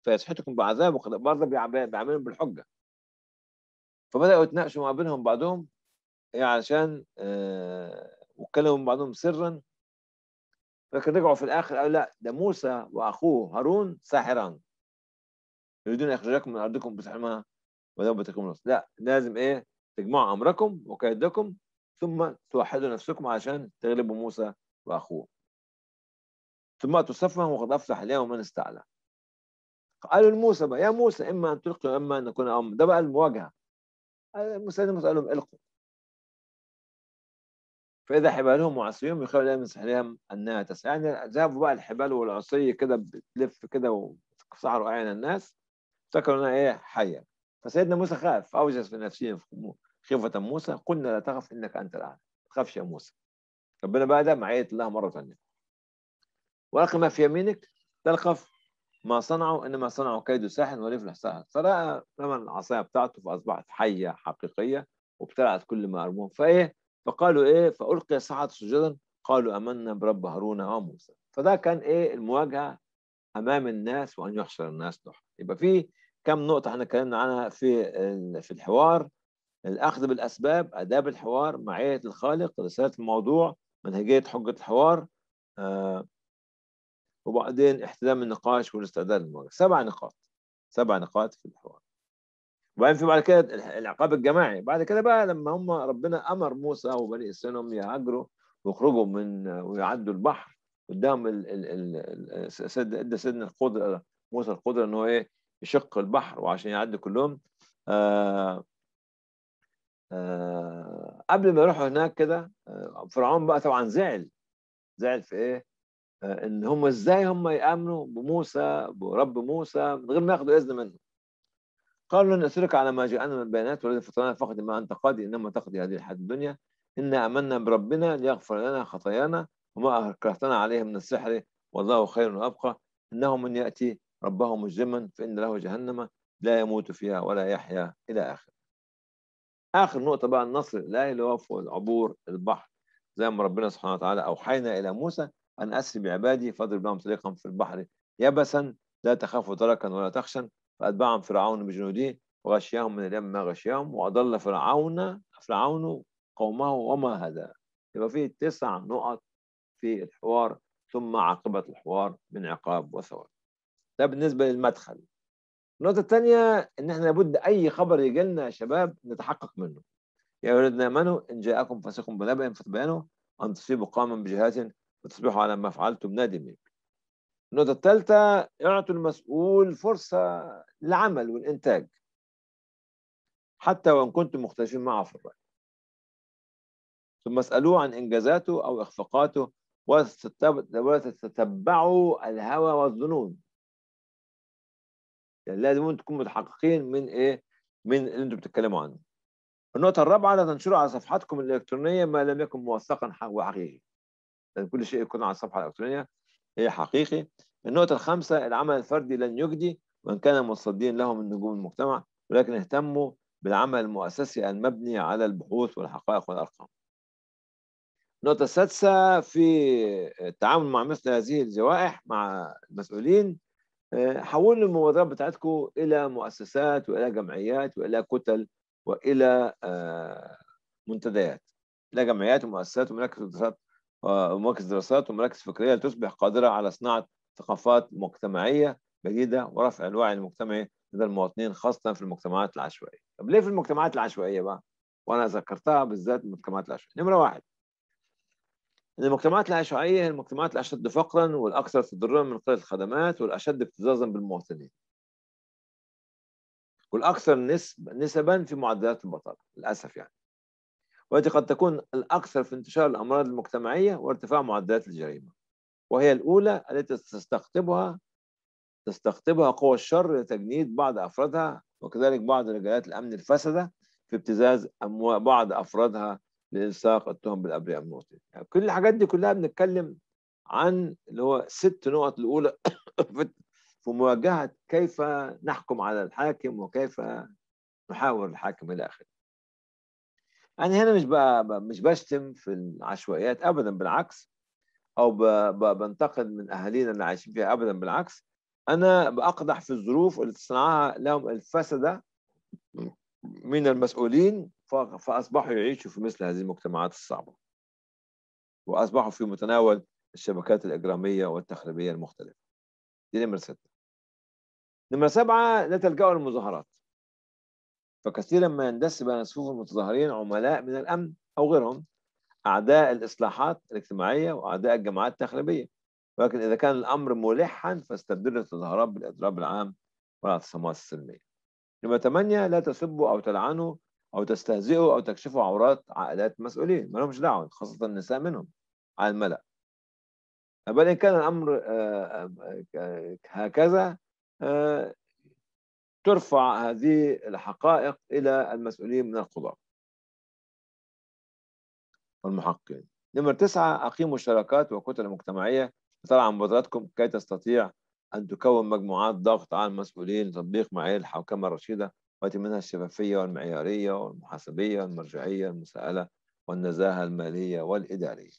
فيصحتكم بعذاب وقد برضه بيعملهم بالحجه فبداوا يتناقشوا ما بينهم بعضهم إيه علشان آه واتكلموا بعضهم سرا لكن رجعوا في الاخر قالوا لا ده موسى واخوه هارون ساحران يريدون يخرجكم من ارضكم بسحرها وذوبتكم نص لا لازم ايه تجمعوا امركم وكيدكم ثم توحدوا نفسكم عشان تغلبوا موسى وأخوه ثم تصفهم وقد أفلح اليوم من استعلى قالوا لموسى بقى يا موسى إما أن تلقي وإما أن نكون أم ده بقى المواجهة موسى قال لهم ألقوا فإذا حبالهم وعصيهم لهم من سحرهم أنها تسعى يعني ذهبوا بقى الحبال والعصي كده بتلف كده وسحروا أعين الناس افتكروا أنها إيه حية فسيدنا موسى خاف أوجس في نفسه خيفة موسى قلنا لا تخف إنك أنت الأعلى ما تخافش يا موسى ربنا بقى ده معيت لها مره ثانيه والقي ما في يمينك تلقف ما صنعوا انما صنعوا كيد ساحر ولا يفلح ساحر فرأى رمى العصايه بتاعته فاصبحت حيه حقيقيه وابتلعت كل ما ارموه فايه فقالوا ايه فالقي السحرة سجدا قالوا امنا برب هارون وموسى فده كان ايه المواجهه امام الناس وان يحشر الناس ضحى يبقى في كم نقطه احنا اتكلمنا عنها في في الحوار الاخذ بالاسباب اداب الحوار معيه الخالق رساله الموضوع منهجية حجة الحوار آه، وبعدين احتدام النقاش والاستعداد للمواجهة سبع نقاط سبع نقاط في الحوار وبعدين في بعد كده العقاب الجماعي بعد كده بقى لما هم ربنا امر موسى وبني اسرائيل يهاجروا ويخرجوا من ويعدوا البحر قدام ال ال ال ادى سيدنا القدره موسى القدره ان هو ايه يشق البحر وعشان يعدي كلهم آآ آه، آآ آه، قبل ما يروحوا هناك كده آه، فرعون بقى طبعا زعل زعل في ايه؟ آه، ان هم ازاي هم يامنوا بموسى برب موسى من غير ما ياخذوا اذن منه قالوا لن نسلك على ما جاءنا من بيانات والذي فطرنا فقد ما انت قاضي انما تقضي هذه الحياه الدنيا انا امنا بربنا ليغفر لنا خطايانا وما اكرهتنا عليه من السحر والله خير وابقى انه من ياتي ربه مجرما فان له جهنم لا يموت فيها ولا يحيا الى اخره اخر نقطه بقى النصر الاهلي اللي هو فوق العبور البحر زي ما ربنا سبحانه وتعالى اوحينا الى موسى ان اسر بعبادي فاضرب لهم طريقا في البحر يبسا لا تخاف تركا ولا تخشا فاتبعهم فرعون بجنوده وغشيهم من اليم ما غشيهم واضل فرعون فرعون قومه وما هدى يبقى في تسع نقط في الحوار ثم عاقبه الحوار من عقاب وثواب ده بالنسبه للمدخل النقطة الثانية إن إحنا لابد أي خبر يجي لنا يا شباب نتحقق منه. يا أولادنا آمنوا إن جاءكم فاسق بنبأ فتبينوا أن تصيبوا قوما بجهات وتصبحوا على ما فعلتم نادمين. النقطة الثالثة يعطوا المسؤول فرصة للعمل والإنتاج. حتى وإن كنتم مختلفين معه في الرأي. ثم اسألوه عن إنجازاته أو إخفاقاته ولا تتبعوا الهوى والظنون يعني لازم تكونوا متحققين من ايه من اللي انتم بتتكلموا عنه النقطة الرابعة لا تنشروا على صفحتكم الإلكترونية ما لم يكن موثقا وحقيقي لأن كل شيء يكون على الصفحة الإلكترونية هي حقيقي النقطة الخامسة العمل الفردي لن يجدي وإن كان مصدين له من نجوم المجتمع ولكن اهتموا بالعمل المؤسسي المبني على البحوث والحقائق والأرقام النقطة السادسة في التعامل مع مثل هذه الجوائح مع المسؤولين آه، حولوا المبادرات بتاعتكم الى مؤسسات والى جمعيات والى كتل والى آه، منتديات الى جمعيات ومؤسسات ومراكز دراسات آه، ومراكز دراسات ومراكز فكريه لتصبح قادره على صناعه ثقافات مجتمعيه جديده ورفع الوعي المجتمعي لدى المواطنين خاصه في المجتمعات العشوائيه. طب ليه في المجتمعات العشوائيه بقى؟ وانا ذكرتها بالذات المجتمعات العشوائيه. نمره واحد المجتمعات العشوائية هي المجتمعات الأشد فقرا والأكثر تضررا من قلة الخدمات والأشد ابتزازا بالمواطنين والأكثر نسب نسبا في معدلات البطالة للأسف يعني والتي قد تكون الأكثر في انتشار الأمراض المجتمعية وارتفاع معدلات الجريمة وهي الأولى التي تستقطبها تستقطبها قوى الشر لتجنيد بعض أفرادها وكذلك بعض رجالات الأمن الفسدة في ابتزاز بعض أفرادها لإلصاق التهم بالأبرياء الموتى يعني كل الحاجات دي كلها بنتكلم عن اللي هو ست نقط الأولى في مواجهة كيف نحكم على الحاكم وكيف نحاور الحاكم إلى آخره أنا هنا مش مش بشتم في العشوائيات أبدا بالعكس أو بنتقد من أهالينا اللي عايشين فيها أبدا بالعكس أنا بأقدح في الظروف اللي تصنعها لهم الفسدة من المسؤولين فأصبحوا يعيشوا في مثل هذه المجتمعات الصعبة وأصبحوا في متناول الشبكات الإجرامية والتخريبية المختلفة دي نمرة ستة نمرة سبعة لا تلجأوا للمظاهرات فكثيرا ما يندس بين صفوف المتظاهرين عملاء من الأمن أو غيرهم أعداء الإصلاحات الاجتماعية وأعداء الجماعات التخريبية ولكن إذا كان الأمر ملحا فاستبدلوا التظاهرات بالإضراب العام والاعتصامات السلمية نمرة 8 لا تسبوا أو تلعنوا او تستهزئوا او تكشفوا عورات عائلات مسؤولين ما لهمش دعوه خاصه النساء منهم على الملا بل ان كان الامر آه، آه، آه، هكذا ترفع هذه الحقائق الى المسؤولين من القضاه والمحققين نمرة تسعة أقيموا الشراكات مجتمعية المجتمعية عن مبادراتكم كي تستطيع أن تكون مجموعات ضغط على المسؤولين لتطبيق معايير الحوكمة الرشيدة ويأتي منها الشفافية والمعيارية والمحاسبية والمرجعية والمساءلة والنزاهة المالية والإدارية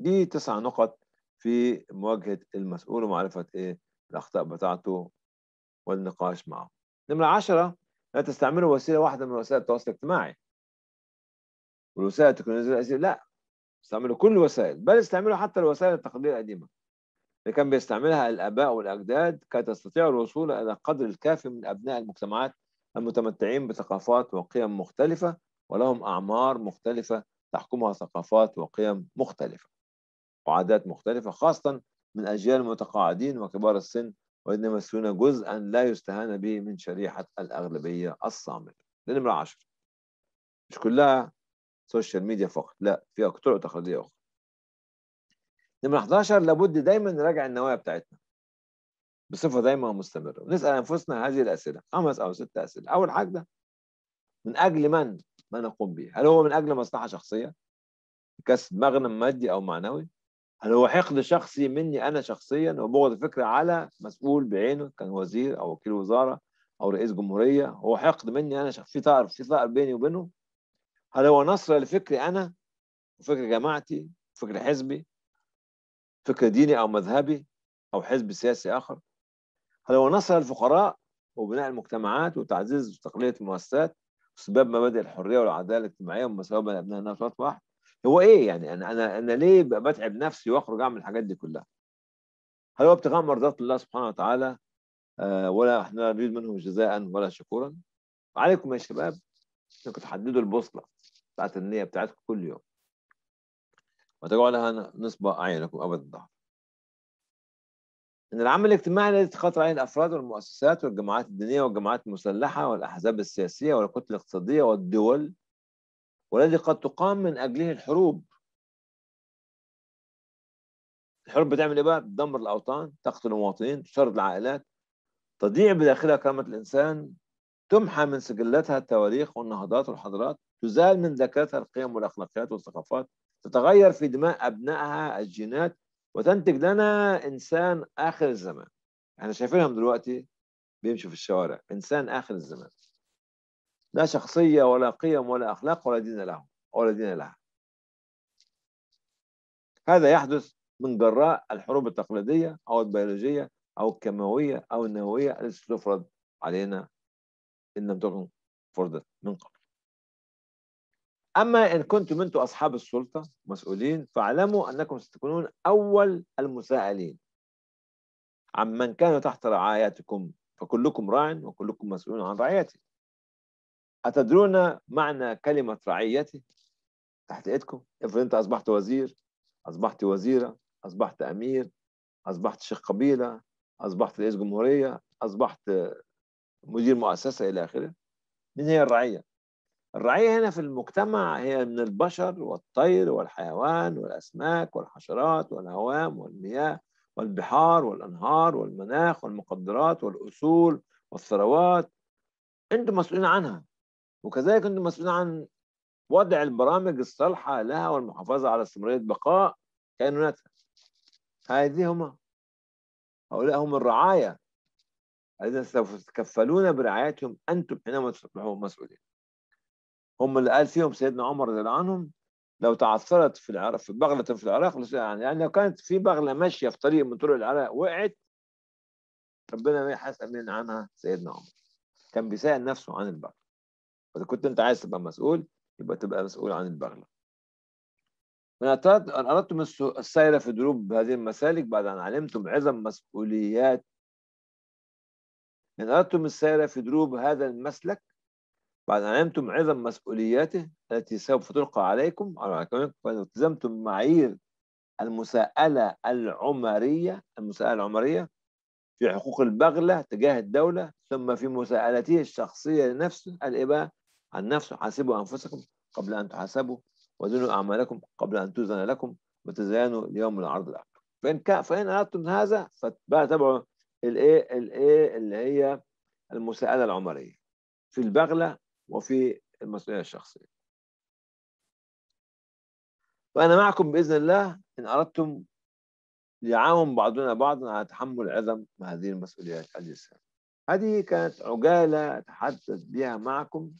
دي تسع نقط في مواجهة المسؤول ومعرفة إيه الأخطاء بتاعته والنقاش معه نمرة عشرة لا تستعملوا وسيلة واحدة من وسائل التواصل الاجتماعي والوسائل التكنولوجية لا استعملوا كل الوسائل بل استعملوا حتى الوسائل التقليدية القديمة اللي كان بيستعملها الآباء والأجداد كي تستطيع الوصول إلى قدر الكافي من أبناء المجتمعات المتمتعين بثقافات وقيم مختلفة ولهم أعمار مختلفة تحكمها ثقافات وقيم مختلفة وعادات مختلفة خاصة من أجيال المتقاعدين وكبار السن وانما يمثلون جزءا لا يستهان به من شريحة الأغلبية الصامتة لنمره 10 مش كلها سوشيال ميديا فقط لا فيها اكثر تقليدية أخرى نمرة 11 لابد دايما نراجع النوايا بتاعتنا بصفة دايما ومستمرة ونسأل أنفسنا هذه الأسئلة خمس أو ست أسئلة أول حاجة من أجل من ما نقوم به هل هو من أجل مصلحة شخصية كسب مغنم مادي أو معنوي هل هو حقد شخصي مني أنا شخصيا وبغض فكرة على مسؤول بعينه كان وزير أو وكيل وزارة أو رئيس جمهورية هو حقد مني أنا شخصيا في طائر في طائر بيني وبينه هل هو نصر لفكري أنا وفكر جماعتي وفكر حزبي فكر ديني أو مذهبي أو حزب سياسي آخر هل هو نصر الفقراء وبناء المجتمعات وتعزيز تقنيه المؤسسات وسباب مبادئ الحرية والعدالة الاجتماعية والمساواة بين أبناء الناس واحد هو إيه يعني أنا أنا أنا ليه بتعب نفسي وأخرج أعمل الحاجات دي كلها؟ هل هو ابتغاء مرضات الله سبحانه وتعالى آه، ولا احنا نريد منهم جزاء ولا شكورا عليكم يا شباب انكم تحددوا البوصله بتاعت النيه بتاعتكم كل يوم وتجعل لها نصب أعينكم أبد الظهر إن العمل الاجتماعي الذي تخاطر عليه الأفراد والمؤسسات والجماعات الدينية والجماعات المسلحة والأحزاب السياسية والكتل الاقتصادية والدول والذي قد تقام من أجله الحروب الحروب بتعمل إيه بقى؟ بتدمر الأوطان، تقتل المواطنين، تشرد العائلات، تضيع بداخلها كرامة الإنسان، تمحى من سجلاتها التواريخ والنهضات والحضارات، تزال من ذاكرتها القيم والأخلاقيات والثقافات، تتغير في دماء أبنائها الجينات وتنتج لنا إنسان آخر الزمان احنا شايفينهم دلوقتي بيمشوا في الشوارع إنسان آخر الزمان لا شخصية ولا قيم ولا أخلاق ولا دين له ولا دين لها هذا يحدث من جراء الحروب التقليدية أو البيولوجية أو الكيماوية أو النووية التي تفرض علينا إن لم تكن فرضت من قبل أما إن كنتم أنتم أصحاب السلطة مسؤولين فاعلموا أنكم ستكونون أول المساءلين عمن كان تحت رعايتكم فكلكم راع وكلكم مسؤول عن رعيته أتدرون معنى كلمة رعيتي تحت إيدكم افرض أنت أصبحت وزير أصبحت وزيرة أصبحت أمير أصبحت شيخ قبيلة أصبحت رئيس جمهورية أصبحت مدير مؤسسة إلى آخره من هي الرعية الرعية هنا في المجتمع هي من البشر والطير والحيوان والأسماك والحشرات والهوام والمياه والبحار والأنهار والمناخ والمقدرات والأصول والثروات أنتم مسؤولين عنها وكذلك أنتم مسؤولين عن وضع البرامج الصالحة لها والمحافظة على استمرارية بقاء كائناتها هذه هما هؤلاء هم الرعاية الذين سوف تتكفلون برعايتهم أنتم حينما تصبحون مسؤولين هم اللي قال فيهم سيدنا عمر رضي الله عنهم لو تعثرت في العراق في بغلة في العراق يعني, يعني لو كانت في بغلة ماشية في طريق من طرق العراق وقعت ربنا ما يحاسب عنها سيدنا عمر كان بيسأل نفسه عن البغلة فإذا كنت أنت عايز تبقى مسؤول يبقى تبقى مسؤول عن البغلة من أردتم السير في دروب هذه المسالك بعد أن علمتم عظم مسؤوليات إن أردتم السير في دروب هذا المسلك بعد أن علمتم عظم مسؤولياته التي سوف تلقى عليكم على كونكم التزمتم معايير المساءلة العمرية المساءلة العمرية في حقوق البغلة تجاه الدولة ثم في مساءلته الشخصية لنفسه الإباء عن نفسه حاسبوا أنفسكم قبل أن تحاسبوا وزنوا أعمالكم قبل أن توزن لكم وتزينوا ليوم العرض الأكبر فإن كان فإن أردتم هذا فبقى تبعوا الإيه الإيه اللي هي المساءلة العمرية في البغلة وفي المسؤولية الشخصية وأنا معكم بإذن الله إن أردتم يعاون بعضنا بعضا على تحمل عظم هذه المسؤوليات الجسام هذه كانت عجالة أتحدث بها معكم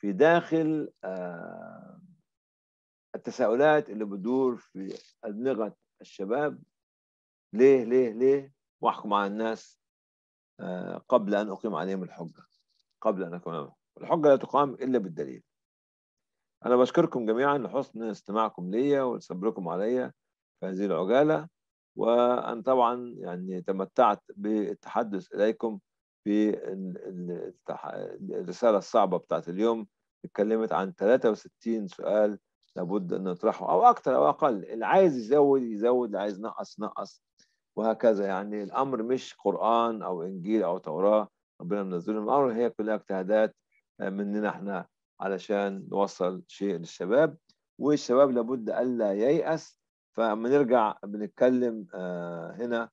في داخل آه، التساؤلات اللي بتدور في أدمغة الشباب ليه ليه ليه وأحكم على الناس آه، قبل أن أقيم عليهم الحجة قبل أن أكون والحجة لا تقام إلا بالدليل أنا بشكركم جميعا لحسن استماعكم ليا ولصبركم عليا في هذه العجالة وأن طبعا يعني تمتعت بالتحدث إليكم في الرسالة الصعبة بتاعت اليوم اتكلمت عن 63 سؤال لابد أن نطرحه أو أكثر أو أقل اللي عايز يزود يزود اللي عايز نقص نقص وهكذا يعني الأمر مش قرآن أو إنجيل أو توراة ربنا منزلهم الأمر هي كلها اجتهادات مننا احنا علشان نوصل شيء للشباب والشباب لابد الا ييأس فاما نرجع بنتكلم آه، هنا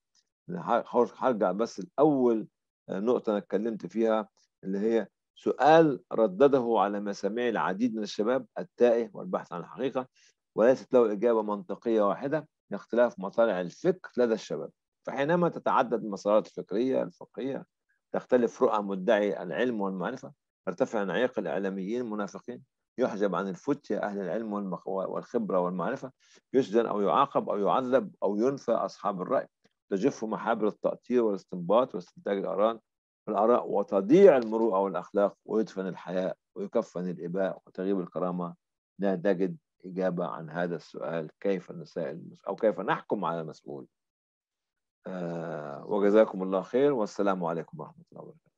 هرجع بس الاول آه، نقطه انا اتكلمت فيها اللي هي سؤال ردده على مسامعي العديد من الشباب التائه والبحث عن الحقيقه وليست له اجابه منطقيه واحده لاختلاف مطالع الفكر لدى الشباب فحينما تتعدد المسارات الفكريه الفقهيه تختلف رؤى مدعي العلم والمعرفه ارتفع انعياق الإعلاميين المنافقين يحجب عن الفتية أهل العلم والخبرة والمعرفة يسجن أو يعاقب أو يعذب أو ينفى أصحاب الرأي تجف محابر التأطير والاستنباط واستنتاج الآراء الآراء وتضيع المروءة والأخلاق ويدفن الحياء ويكفن الإباء وتغيب الكرامة لا تجد إجابة عن هذا السؤال كيف نسائل أو كيف نحكم على المسؤول آه وجزاكم الله خير والسلام عليكم ورحمة الله وبركاته